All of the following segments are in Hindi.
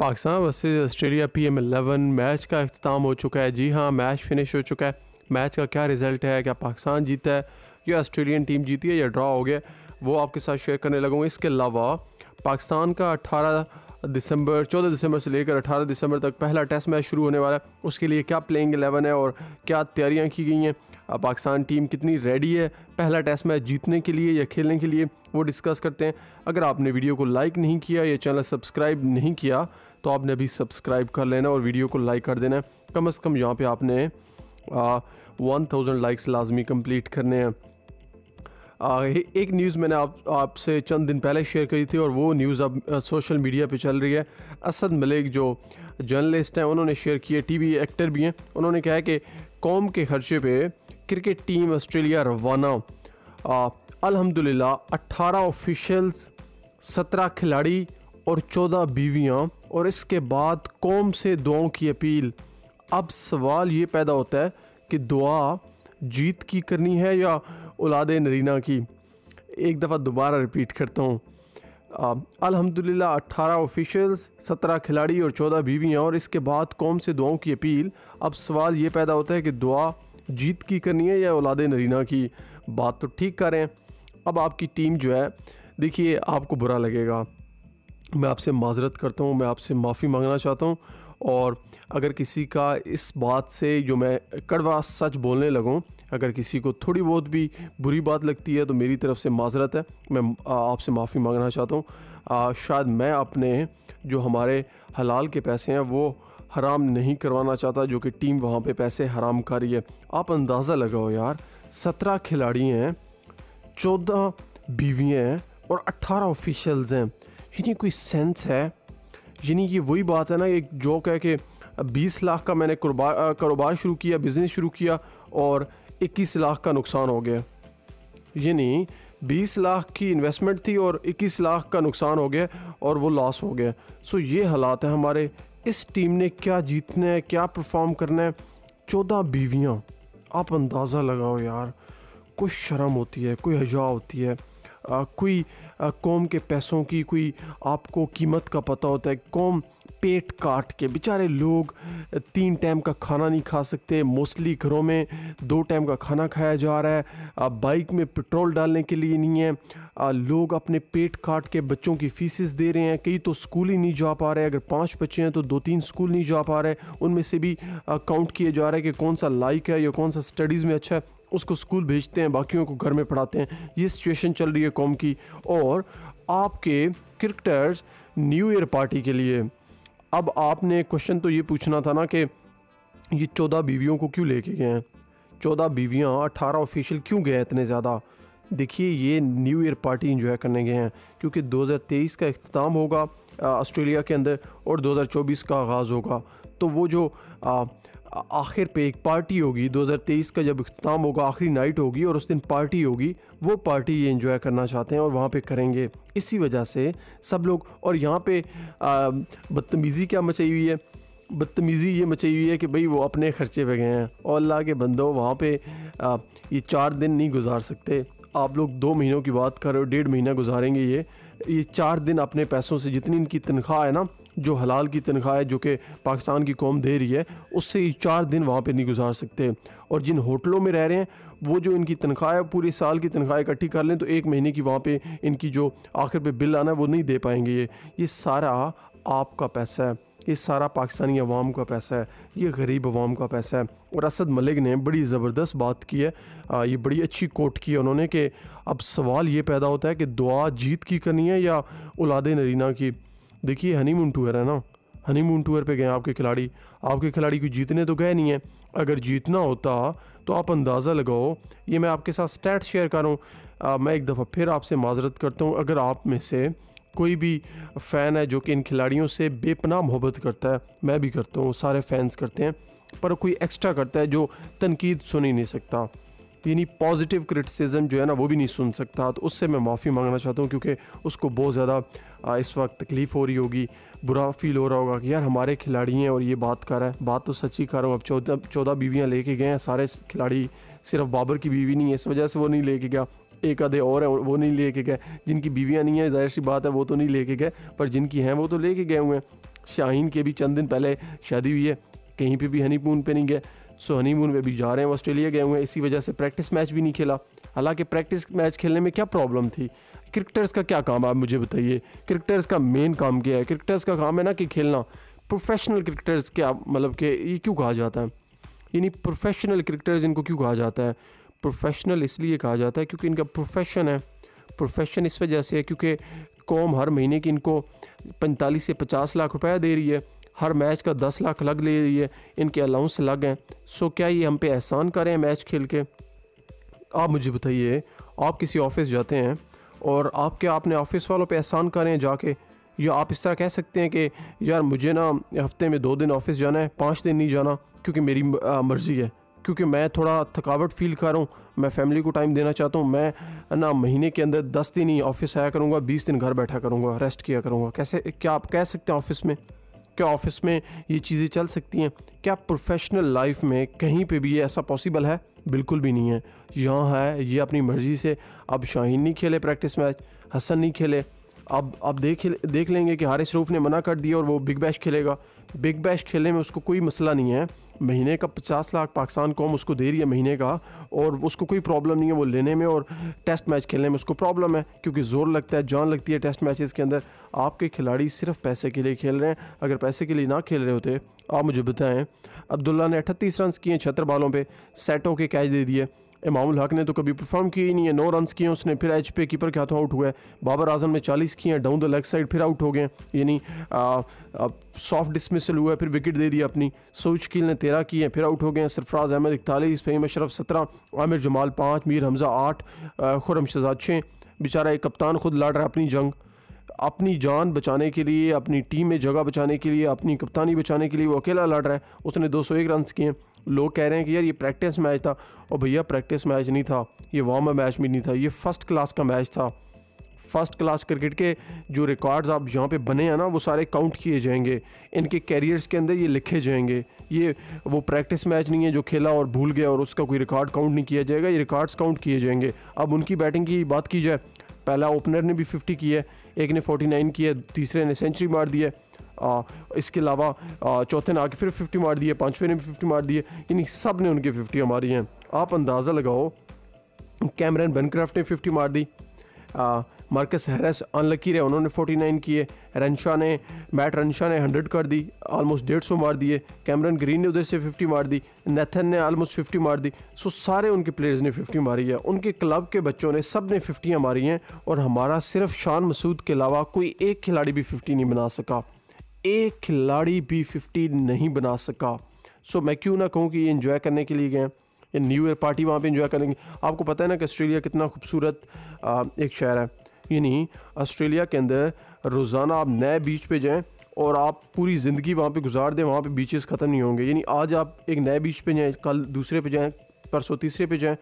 Pakistan versus Australia P M eleven match का अख्ताम हो चुका है जी हाँ मैच फिनिश हो चुका है मैच का क्या रिज़ल्ट है क्या पाकिस्तान जीता है या ऑस्ट्रेलियन टीम जीती है या ड्रा हो गया वो आपके साथ शेयर करने लगा इसके अलावा पाकिस्तान का अट्ठारह दिसंबर चौदह दिसंबर से लेकर अट्ठारह दिसंबर तक पहला टेस्ट मैच शुरू होने वाला है उसके लिए क्या प्लेइंग एलेवन है और क्या तैयारियां की गई हैं पाकिस्तान टीम कितनी रेडी है पहला टेस्ट मैच जीतने के लिए या खेलने के लिए वो डिस्कस करते हैं अगर आपने वीडियो को लाइक नहीं किया या चैनल सब्सक्राइब नहीं किया तो आपने अभी सब्सक्राइब कर लेना और वीडियो को लाइक कर देना कम अज़ कम यहाँ पर आपने वन थाउजेंड लाइक्स लाजमी कम्प्लीट करने हैं एक न्यूज़ मैंने आप आपसे चंद दिन पहले शेयर करी थी और वो न्यूज़ अब सोशल मीडिया पे चल रही है असद मलिक जो जर्नलिस्ट हैं उन्होंने शेयर किए टीवी एक्टर भी हैं उन्होंने कहा है कि कौम के खर्चे पे क्रिकेट टीम ऑस्ट्रेलिया रवाना अल्हम्दुलिल्लाह 18 ऑफिशियल्स 17 खिलाड़ी और 14 बीवियां और इसके बाद कौम से दुआओं की अपील अब सवाल ये पैदा होता है कि दुआ जीत की करनी है या औलाद नरीना की एक दफ़ा दोबारा रिपीट करता हूँ अल्हम्दुलिल्लाह अट्ठारह ऑफिशियल्स सत्रह खिलाड़ी और चौदह बीवियाँ और इसके बाद कौम से दुआओं की अपील अब सवाल ये पैदा होता है कि दुआ जीत की करनी है या औलाद नरीना की बात तो ठीक करें अब आपकी टीम जो है देखिए आपको बुरा लगेगा मैं आपसे माजरत करता हूँ मैं आपसे माफ़ी मांगना चाहता हूँ और अगर किसी का इस बात से जो मैं कड़वा सच बोलने लगूँ अगर किसी को थोड़ी बहुत भी बुरी बात लगती है तो मेरी तरफ़ से माजरत है मैं आपसे माफ़ी मांगना चाहता हूँ शायद मैं अपने जो हमारे हलाल के पैसे हैं वो हराम नहीं करवाना चाहता जो कि टीम वहाँ पे पैसे हराम कर रही है आप अंदाज़ा लगाओ यार सत्रह खिलाड़ी हैं चौदह बीवियाँ हैं और अट्ठारह ऑफिशल्स हैं यानी कोई सेंस है यानी ये वही बात है ना एक जोक है कि बीस लाख का मैंने कारोबार शुरू किया बिज़नेस शुरू किया और इक्कीस लाख का नुकसान हो गया यानी बीस लाख की इन्वेस्टमेंट थी और इक्कीस लाख का नुकसान हो गया और वो लॉस हो गया सो ये हालात है हमारे इस टीम ने क्या जीतना है क्या परफॉर्म करना है चौदह बीवियाँ आप अंदाज़ा लगाओ यार कोई शर्म होती है कोई हजा होती है कोई कौम के पैसों की कोई आपको कीमत का पता होता है कौम पेट काट के बेचारे लोग तीन टाइम का खाना नहीं खा सकते मोस्टली घरों में दो टाइम का खाना खाया जा रहा है बाइक में पेट्रोल डालने के लिए नहीं है लोग अपने पेट काट के बच्चों की फीसिस दे रहे हैं कई तो स्कूल ही नहीं जा पा रहे अगर पाँच बच्चे हैं तो दो तीन स्कूल नहीं जा पा रहे उनमें से भी काउंट किया जा रहा है कि कौन सा लाइक है या कौन सा स्टडीज़ में अच्छा है उसको स्कूल भेजते हैं बाकियों को घर में पढ़ाते हैं ये सिचुएशन चल रही है कौम की और आपके क्रिकेटर्स न्यू ईयर पार्टी के लिए अब आपने क्वेश्चन तो ये पूछना था ना कि ये चौदह बीवियों को क्यों लेके गए हैं चौदह बीवियाँ अठारह ऑफिशियल क्यों गए इतने ज़्यादा देखिए ये न्यू ईयर पार्टी इंजॉय करने गए हैं क्योंकि 2023 का अख्ताम होगा ऑस्ट्रेलिया के अंदर और 2024 का आगाज़ होगा तो वो जो आ, आखिर पे एक पार्टी होगी 2023 का जब अख्ताम होगा आखिरी नाइट होगी और उस दिन पार्टी होगी वो पार्टी ये इन्जॉय करना चाहते हैं और वहाँ पे करेंगे इसी वजह से सब लोग और यहाँ पे बदतमीज़ी क्या मचाई हुई है बदतमीज़ी ये मची हुई है कि भाई वो अपने खर्चे पे गए हैं और अल्लाह के बंदो वहाँ पर ये चार दिन नहीं गुजार सकते आप लोग दो महीनों की बात करो डेढ़ महीना गुजारेंगे ये ये चार दिन अपने पैसों से जितनी इनकी तनख्वाह है ना जो हलाल की तनख्वाह है जो कि पाकिस्तान की कौम दे रही है उससे चार दिन वहाँ पर नहीं गुजार सकते और जिन होटलों में रह रहे हैं वो जो इनकी तनख्वाह है पूरे साल की तनख्वाह इकट्ठी कर लें तो एक महीने की वहाँ पर इनकी जो आखिर पर बिल आना है वो नहीं दे पाएंगे ये ये सारा आपका पैसा है ये सारा पाकिस्तानी अवाम का पैसा है ये गरीब अवाम का पैसा है और असद मलिक ने बड़ी ज़बरदस्त बात की है आ, ये बड़ी अच्छी कोट की है उन्होंने कि अब सवाल ये पैदा होता है कि दुआ जीत की करनी है या उलाद नरीना की देखिए हनीमून टूर है ना हनीमून टूर पे गए आपके खिलाड़ी आपके खिलाड़ी को जीतने तो गए नहीं हैं अगर जीतना होता तो आप अंदाज़ा लगाओ ये मैं आपके साथ स्टैट शेयर कर रहा हूँ मैं एक दफ़ा फिर आपसे माजरत करता हूँ अगर आप में से कोई भी फ़ैन है जो कि इन खिलाड़ियों से बेपनाह मोहब्बत करता है मैं भी करता हूँ सारे फैंस करते हैं पर कोई एक्स्ट्रा करता है जो तनकीद सुन ही नहीं सकता यानी पॉजिटिव क्रिटिसिज्म जो है ना वो भी नहीं सुन सकता तो उससे मैं माफ़ी मांगना चाहता हूँ क्योंकि उसको बहुत ज़्यादा इस वक्त तकलीफ़ हो रही होगी बुरा फील हो रहा होगा कि यार हमारे खिलाड़ी हैं और ये बात कर रहा है बात तो सच्ची कर रहा हूँ अब चौदह चौदह बीवियाँ लेके गए हैं सारे खिलाड़ी सिर्फ बाबर की बीवी नहीं है इस वजह से वो नहीं लेके गया एक आधे और हैं वो नहीं लेके गए जिनकी बीवियाँ नहीं हैं जाहिर सी बात है वो तो नहीं लेके गए पर जिनकी हैं वो तो लेके गए हुए हैं शाहीन के भी चंद दिन पहले शादी हुई है कहीं पे भी हनीपून पे नहीं गए सो हनीमून में भी जा रहे हैं ऑस्ट्रेलिया गए हुए हैं इसी वजह से प्रैक्टिस मैच भी नहीं खेला हालांकि प्रैक्टिस मैच खेलने में क्या प्रॉब्लम थी क्रिकेटर्स का क्या काम आप मुझे बताइए क्रिकेटर्स का मेन काम क्या है क्रिकेटर्स का काम है ना कि खेलना प्रोफेशनल क्रिकेटर्स क्या मतलब कि ये क्यों कहा जाता है यानी प्रोफेशनल क्रिकेटर्स इनको क्यों कहा जाता है प्रोफेशनल इसलिए कहा जाता है क्योंकि इनका प्रोफेशन है प्रोफेशन इस वजह से है क्योंकि कौम हर महीने की इनको पैंतालीस से पचास लाख रुपया दे रही है हर मैच का दस लाख लग ले लिए इनके अलाउंस लग हैं सो क्या ये हम पे एहसान करें मैच खेल के आप मुझे बताइए आप किसी ऑफिस जाते हैं और आप क्या अपने ऑफिस वालों पे एहसान करें जाके या आप इस तरह कह सकते हैं कि यार मुझे ना हफ्ते में दो दिन ऑफिस जाना है पाँच दिन नहीं जाना क्योंकि मेरी मर्ज़ी है क्योंकि मैं थोड़ा थकावट फील कर रहा हूँ मैं फैमिली को टाइम देना चाहता हूँ मैं ना महीने के अंदर दस दिन ही ऑफिस आया करूँगा बीस दिन घर बैठा करूँगा रेस्ट किया करूँगा कैसे क्या आप कह सकते हैं ऑफिस में क्या ऑफिस में ये चीज़ें चल सकती हैं क्या प्रोफेशनल लाइफ में कहीं पे भी ये ऐसा पॉसिबल है बिल्कुल भी नहीं है यहाँ है ये अपनी मर्ज़ी से अब शाहीन नहीं खेले प्रैक्टिस मैच हसन नहीं खेले अब अब देख देख लेंगे कि हारिस रूफ ने मना कर दिया और वो बिग बैश खेलेगा बिग बैश खेलने में उसको कोई मसला नहीं है महीने का पचास लाख पाकिस्तान कौम उसको दे रही है महीने का और उसको कोई प्रॉब्लम नहीं है वो लेने में और टेस्ट मैच खेलने में उसको प्रॉब्लम है क्योंकि जोर लगता है जान लगती है टेस्ट मैचेस के अंदर आपके खिलाड़ी सिर्फ पैसे के लिए खेल रहे हैं अगर पैसे के लिए ना खेल रहे होते आप मुझे बताएं अब्दुल्ला ने अठतीस रन किए छतर बालों पर सेटों के कैच दे दिए इमाम हक ने तो कभी परफॉर्म किया ही नहीं है नौ रन किए उसने फिर एच पे कीपर के हाथों आउट हुआ है बाबर आजम ने चालीस किए हैं डाउन द लेग साइड फिर आउट हो गए यानी सॉफ्ट डिसमिसल हुआ है फिर विकेट दे दिया अपनी सोच कील ने तेरह किए हैं फिर आउट हो गए सरफराज अहमद इकतालीस फ़हीम अशरफ सत्रह आमिर जमाल पाँच मीर हमज़ा आठ खुरम शहजाद छः बेचारा एक कप्तान खुद लड़ रहा है अपनी जंग अपनी जान बचाने के लिए अपनी टीम में जगह बचाने के लिए अपनी कप्तानी बचाने के लिए वो अकेला लड़ रहा है उसने 201 रन किए हैं लोग कह रहे हैं कि यार ये प्रैक्टिस मैच था और भैया प्रैक्टिस मैच नहीं था ये वार्म मैच भी नहीं था ये फर्स्ट क्लास का मैच था फर्स्ट क्लास क्रिकेट के जो रिकॉर्ड्स आप यहाँ पे बने हैं ना वो सारे काउंट किए जाएंगे इनके कैरियर्स के अंदर ये लिखे जाएंगे ये वो प्रैक्टिस मैच नहीं है जो खेला और भूल गया और उसका कोई रिकॉर्ड काउंट नहीं किया जाएगा ये रिकॉर्ड्स काउंट किए जाएंगे अब उनकी बैटिंग की बात की जाए पहला ओपनर ने भी फिफ्टी की है एक ने फोर्टी नाइन की है तीसरे ने सेंचुरी मार दी है इसके अलावा चौथे ने आके फिर फिफ्टी मार दिए पाँचवें ने भी फिफ्टी मार दिए यानी सब ने उनकी फिफ्टी मारी हैं आप अंदाज़ा लगाओ कैमरन बनक्राफ्ट ने फिफ्टी मार दी मार्कस हैरस अनलकी रहे उन्होंने 49 किए रनशा ने मैट रनशा ने 100 कर दी आलमोस्ट डेढ़ सौ मार दिए कैमरन ग्रीन ने उधर से 50 मार दी नेथन ने आलमोस्ट 50 मार दी सो सारे उनके प्लेयर्स ने 50 मारी है उनके क्लब के बच्चों ने सब ने फिफ्टियाँ मारी हैं और हमारा सिर्फ शान मसूद के अलावा कोई एक खिलाड़ी भी फिफ्टी नहीं बना सका एक खिलाड़ी भी फिफ्टी नहीं बना सका सो मैं क्यों ना कहूँ कि ये इन्जॉय करने के लिए गए या न्यू ईयर पार्टी वहाँ पे इन्जॉय करेंगे आपको पता है ना कि ऑस्ट्रेलिया कितना खूबसूरत एक शहर है यानी ऑस्ट्रेलिया के अंदर रोज़ाना आप नए बीच पे जाएँ और आप पूरी ज़िंदगी वहाँ पे गुजार दें वहाँ पे बीचेस ख़त्म नहीं होंगे यानी आज आप एक नए बीच पे जाएँ कल दूसरे पे जाएँ परसों तीसरे पे जाएँ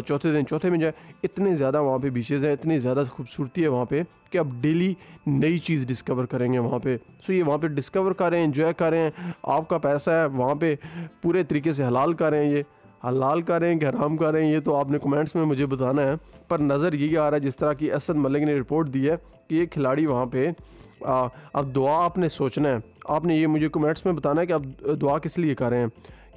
चौथे दिन चौथे में जाएँ इतने ज़्यादा वहाँ पे बीचेज़ हैं इतनी ज़्यादा खूबसूरती है वहाँ पे कि आप डेली नई चीज़ डिस्कवर करेंगे वहाँ पे सो ये वहाँ पे डिस्कवर कर रहे हैं इन्जॉय कर रहे हैं आपका पैसा है वहाँ पे पूरे तरीके से हलाल कर रहे हैं ये हलाल कर रहे हैं कि हराम कर रहे हैं ये तो आपने कमेंट्स में मुझे बताना है पर नज़र यही आ रहा है जिस तरह की असद मलिक ने रिपोर्ट दी है कि ये खिलाड़ी वहाँ पर अब दुआ आपने सोचना है आपने ये मुझे कमेंट्स में बताना है कि आप दुआ किस लिए कर रहे हैं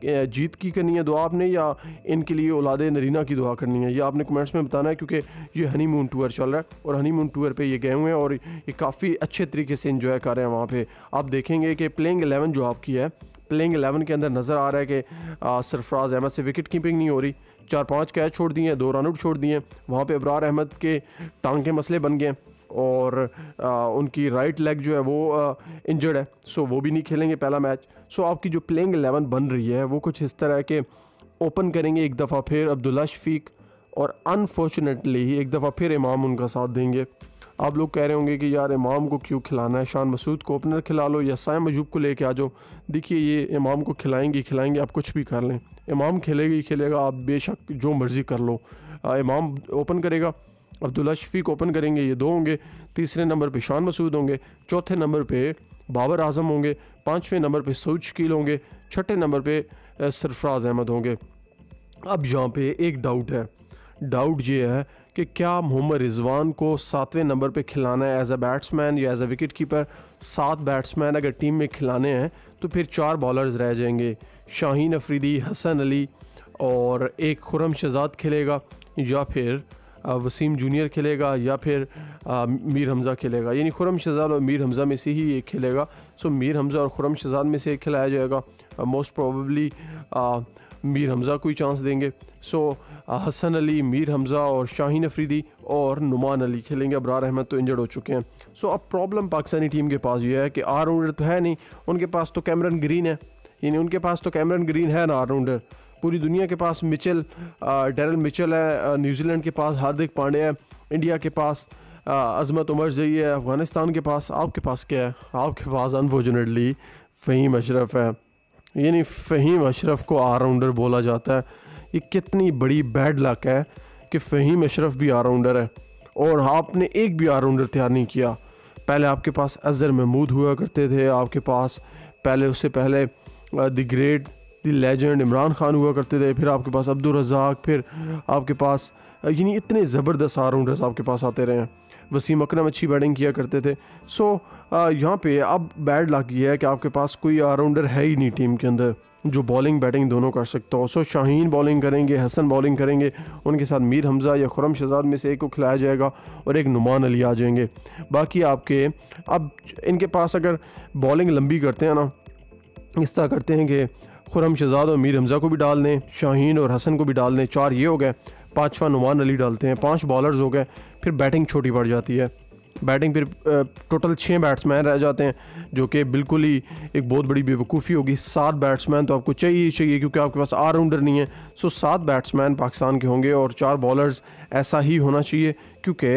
जीत की करनी है दुआ आपने या इनके लिए औलाद नरीना की दुआ करनी है ये आपने कमेंट्स में बताना है क्योंकि ये हनीमून टूर चल रहा है और हनीमून टूर पे ये गए हुए हैं और ये काफ़ी अच्छे तरीके से इन्जॉय कर रहे हैं वहाँ पर आप देखेंगे कि प्लेइंग एलेवन जो आपकी है प्लेइंग एलेवन के अंदर नज़र आ रहा है कि सरफराज अहमद से विकेट कीपिंग नहीं हो रही चार पाँच कैच छोड़ दिए हैं दो रन आउट छोड़ दिए हैं वहाँ पर अबरार अहमद के टांग के मसले बन गए हैं और आ, उनकी राइट लेग जो है वो इंजर्ड है सो वो भी नहीं खेलेंगे पहला मैच सो आपकी जो प्लेइंग एलेवन बन रही है वो कुछ इस तरह के ओपन करेंगे एक दफ़ा फिर अब्दुल्ला शफीक और अनफॉर्चुनेटली ही एक दफ़ा फिर इमाम उनका साथ देंगे आप लोग कह रहे होंगे कि यार इमाम को क्यों खिलाना है शान मसूद को ओपनर खिला लो या साय मजूब को लेके आ जाओ देखिए ये इमाम को खिलाएंगे खिलाएंगे आप कुछ भी कर लें इमाम खेलेगा ही खेलेगा आप बेशक जो मर्ज़ी कर लो इमाम ओपन करेगा अब्दुल्ला शफीक ओपन करेंगे ये दो होंगे तीसरे नंबर पे शान मसूद होंगे चौथे नंबर पे बाबर आजम होंगे पाँचवें नंबर पे सऊद शकील होंगे छठे नंबर पे सरफराज अहमद होंगे अब यहाँ पे एक डाउट है डाउट ये है कि क्या मोहम्मद रिजवान को सातवें नंबर पे खिलाना है एज अ बैट्समैन या एज अ विकेट कीपर सात बैट्समैन अगर टीम में खिलाने हैं तो फिर चार बॉलर्स रह जाएंगे शाहीन अफरीदी हसन अली और एक खुरम शहजाद खिलेगा या फिर वसीम जूनियर खेलेगा या फिर मीर हमज़ा खेलेगा यानी खुरम शहजाद और मीर हमज़ा में से ही एक खेलेगा सो मीर हमज़ा और खुरम शहजाद में से एक खिलाया जाएगा मोस्ट प्रॉबली मीर हमज़ा को ही चांस देंगे सो हसन अली मीर हमज़ा और शाहीन अफरीदी और नुमान अली खेलेंगे अबरार अहमद तो इंजर्ड हो चुके हैं सो अब प्रॉब्लम पाकिस्तानी टीम के पास ये है कि आल राउंडर तो है नहीं उनके पास तो कैमरन ग्रीन है यानी उनके पास तो कैमरन ग्रीन है ना आर राउंडर पूरी दुनिया के पास मिचल डेरल मिचल है न्यूजीलैंड के पास हार्दिक पांडे है इंडिया के पास अजमत उमर जई है अफ़गानिस्तान के पास आपके पास क्या है आपके पास अनफॉर्चुनेटली फ़हीम अशरफ है यानी फ़हीम अशरफ को राउंडर बोला जाता है ये कितनी बड़ी बैड लक है कि फ़हीम अशरफ भी राउंडर है और आपने एक भी राउंडर तैयार नहीं किया पहले आपके पास अजहर महमूद हुआ करते थे आपके पास पहले उससे पहले the great the legend Imran Khan हुआ करते थे फिर आपके पास अब्दुल रज़ाक फिर आपके पास यानी इतने ज़बरदस्त ऑलराउंडर्स आपके पास आते रहे हैं वसीम अकरम अच्छी बैटिंग किया करते थे सो यहाँ पे अब बैड लक ये है कि आपके पास कोई ऑलराउंडर है ही नहीं टीम के अंदर जो बॉलिंग बैटिंग दोनों कर सकता हो सो शाहीन बॉलिंग करेंगे हसन बॉलिंग करेंगे उनके साथ मीर हमज़ा या खुरम शहजाद में से एक को खिलाया जाएगा और एक नुमान अली आ जाएंगे बाकी आपके अब इनके पास अगर बॉलिंग लंबी करते हैं ना इस तरह करते हैं कि खुरम शहजाद और मीर हमज़ा को भी डाल दें शाहीन और हसन को भी डाल दें चार ये हो गए पाँचवा नुमान अली डालते हैं पाँच बॉलर्स हो गए फिर बैटिंग छोटी पड़ जाती है बैटिंग फिर टोटल छः बैट्समैन रह जाते हैं जो कि बिल्कुल ही एक बहुत बड़ी बेवकूफ़ी होगी सात बैट्समैन तो आपको चाहिए ही चाहिए क्योंकि आपके पास आल राउंडर नहीं है सो सात बैट्समैन पाकिस्तान के होंगे और चार बॉलर्स ऐसा ही होना चाहिए क्योंकि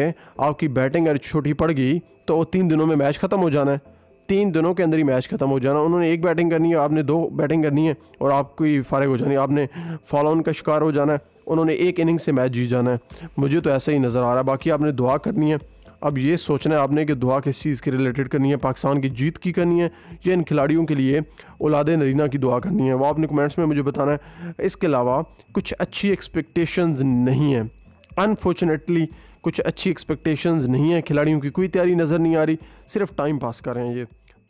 आपकी बैटिंग अगर छोटी पड़ गई तो तीन दिनों में मैच ख़त्म हो जाना है तीन दिनों के अंदर ही मैच खत्म हो जाना उन्होंने एक बैटिंग करनी है आपने दो बैटिंग करनी है और आपकी फारग हो जानी आपने फॉल ऑन का शिकार हो जाना है उन्होंने एक इनिंग से मैच जीत जाना है मुझे तो ऐसा ही नज़र आ रहा है बाकी आपने दुआ करनी है अब ये सोचना है आपने कि दुआ किस चीज़ के रिलेटेड करनी है पाकिस्तान की जीत की करनी है या इन खिलाड़ियों के लिए औलाद नरीना की दुआ करनी है वो आपने कमेंट्स में मुझे बताना है इसके अलावा कुछ अच्छी एक्सपेक्टेशंस नहीं हैं अनफॉर्चुनेटली कुछ अच्छी एक्सपेक्टेशंस नहीं है खिलाड़ियों की कोई तैयारी नज़र नहीं आ रही सिर्फ टाइम पास कर रहे हैं ये